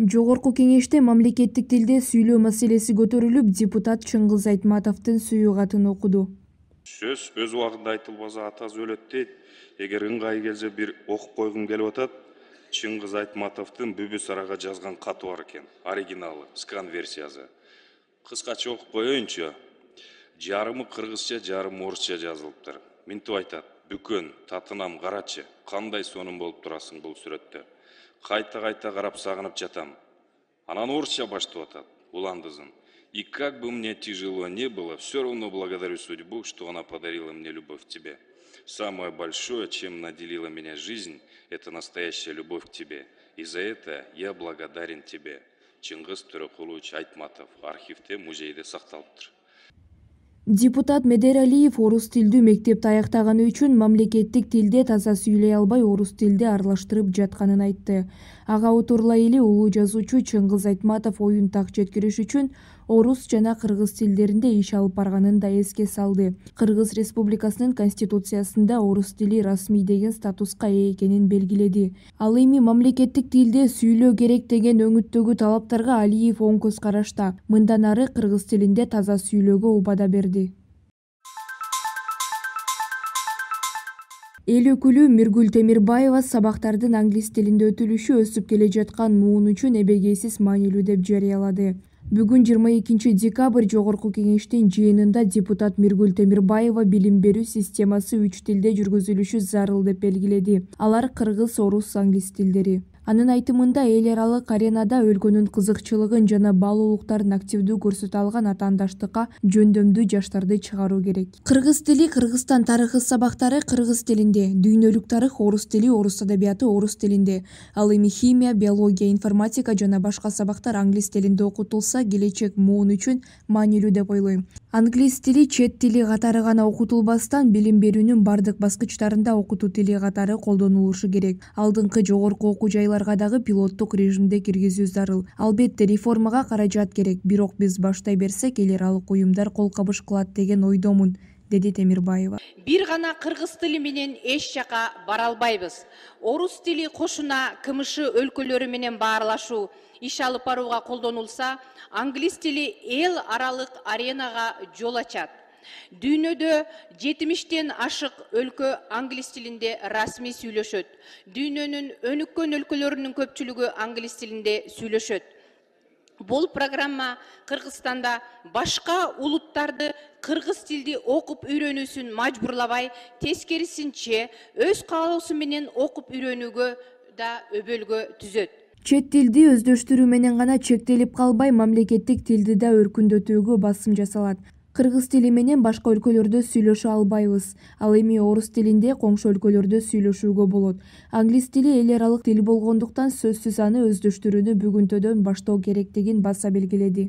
жогорку кеңеште мамлекеттик тилде сүйлөө маселеси көтөрүлүп депутат чыңгыз айтматовдун сүйүү окуду сөз өз убагында айтылбаса атасы өлөт дейт эгер ыңгайы келсе бир окуп койгум келип атат чыңгыз айтматовдун бүбүсарага жазган каты бар экен оригиналы скан версиясы кыскача окуп коеюнчу жарымы кыргызча жарымы орусча жазылыптыр мынтип айтат үкөн татынам карачы кандай сонун болуп турасың бул сүрөттө кайта кайта карап сагынып жатам анан орусча баштап атат улан дызын и как бы мне тяжело не было все равно благодарю судьбу что она подарила мне любовь к тебе самое большое чем наделила меня жизнь это настоящая любовь к тебе и за это я благодарен тебе чыңгыз төрөкулович айтматов архивте музейде сакталыптыр депутат медер алиев орус тилдүү мектепти аяктаганы үчүн мамлекеттик тилде таза сүйлөй албай орус тилди аралаштырып жатканын айтты ага утурлай эле улуу жазуучу чыңгыз айтматов оюн так жеткириш үчүн орус жана кыргыз тилдеринде иш алып барганын да эске салды кыргыз республикасынын конституциясында орус тили расмий деген статуска ээ экенин белгиледи ал эми мамлекеттик тилде сүйлөө керек деген өңүттөгү талаптарга алиев оң көз карашта мындан ары кыргыз тилинде таза сүйлөөгө убада берди эл өкүлү миргүл темирбаева сабактардын англис тилинде өтүлүшү өсүп келе жаткан муун үчүн эбегейсиз маанилүү деп жарыялады бүгүн жыйырма экинчи декабрь жогорку кеңештин жыйынында депутат миргүл темирбаева билим берүү системасы үч тилде жүргүзүлүшү зарыл деп белгиледи алар кыргыз орус англис тилдери анын айтымында эл аралык аренада өлкөнүн кызыкчылыгын жана баалуулуктарын активдүү көрсөтө алган атаандаштыкка жөндөмдүү жаштарды чыгаруу керек кыргыз тили кыргызстан тарыхы сабактары кыргыз тилинде дүйнөлүк тарых орус тили орус адабияты орус тилинде ал эми химия биология информатика жана башка сабактар англис тилинде окутулса келечек муун үчүн маанилүү деп ойлойм англис тили чет тили катары гана окутулбастан билим берүүнүн бардык баскычтарында окутуу тили катары колдонулушу керек алдыңкы жогорку окуу жайларга дагы пилоттук режимде киргизүү зарыл албетте реформага каражат керек бирок биз баштай берсек эл аралык уюмдар кол кабыш кылат деген ойдомун деди темирбаева бир гана кыргыз тили менен эч жака бара албайбыз орус тили кошуна кмш өлкөлөрү менен баарлашуу иш алып барууга колдонулса англис тили эл аралык аренага жол ачат дүйнөдө жетимиштен ашык өлкө англис тилинде расмий сүйлөшөт дүйнөнүн өнүккөн өлкөлөрүнүн көпчүлүгү англис тилинде сүйлөшөт бұл программа қырғызстанда башка улуттарды кыргыз тилди окуп үйрөнүүсүн мажбурлабай тескерисинче өз каалоосу менен окуп үйрөнүүгө да өбөлгө түзөт чет тилди өздөштүрүү менен гана чектелип калбай мамлекеттик тилди да өркүндөтүүгө басым жасалат кыргыз тили менен башка өлкөлөрдө сүйлөшө албайбыз ал эми орус тилинде коңшу өлкөлөрдө сүйлөшүүгө болот англис тили эл аралык тил болгондуктан сөзсүз аны өздөштүрүүнү бүгүнтөдөн баштоо керектигин баса белгиледи